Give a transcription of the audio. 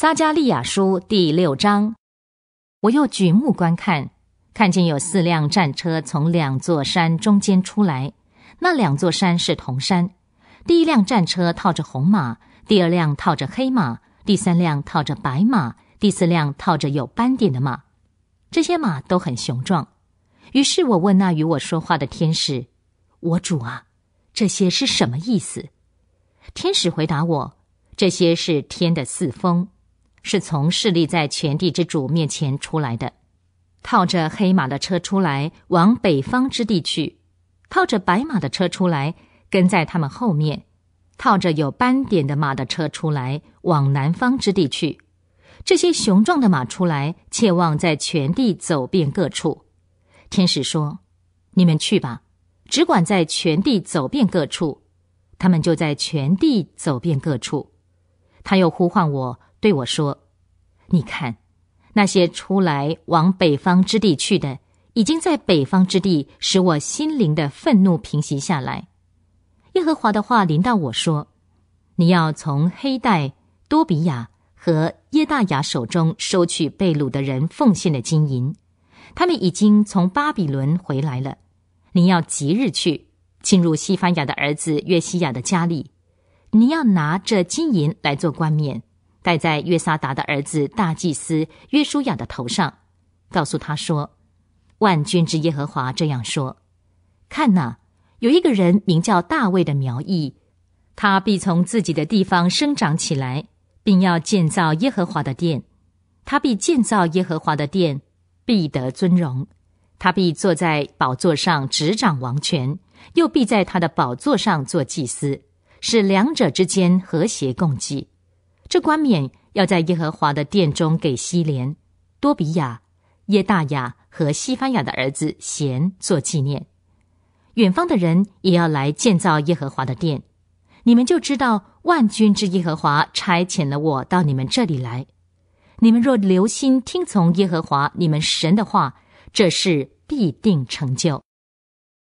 撒加利亚书第六章，我又举目观看，看见有四辆战车从两座山中间出来，那两座山是铜山。第一辆战车套着红马，第二辆套着黑马，第三辆套着白马，第四辆套着有斑点的马。这些马都很雄壮。于是我问那与我说话的天使：“我主啊，这些是什么意思？”天使回答我：“这些是天的四风。”是从势力在全地之主面前出来的，套着黑马的车出来，往北方之地去；套着白马的车出来，跟在他们后面；套着有斑点的马的车出来，往南方之地去。这些雄壮的马出来，切望在全地走遍各处。天使说：“你们去吧，只管在全地走遍各处。”他们就在全地走遍各处。他又呼唤我。对我说：“你看，那些出来往北方之地去的，已经在北方之地使我心灵的愤怒平息下来。耶和华的话临到我说：你要从黑带、多比亚和耶大雅手中收取被掳的人奉献的金银，他们已经从巴比伦回来了。你要即日去，进入西班牙的儿子约西亚的家里，你要拿这金银来做冠冕。”戴在约撒达的儿子大祭司约书亚的头上，告诉他说：“万军之耶和华这样说：看哪，有一个人名叫大卫的苗裔，他必从自己的地方生长起来，并要建造耶和华的殿；他必建造耶和华的殿，必得尊荣；他必坐在宝座上执掌王权，又必在他的宝座上做祭司，使两者之间和谐共济。”这冠冕要在耶和华的殿中给西莲、多比亚、耶大雅和西班牙的儿子贤做纪念。远方的人也要来建造耶和华的殿。你们就知道万军之耶和华差遣了我到你们这里来。你们若留心听从耶和华你们神的话，这事必定成就。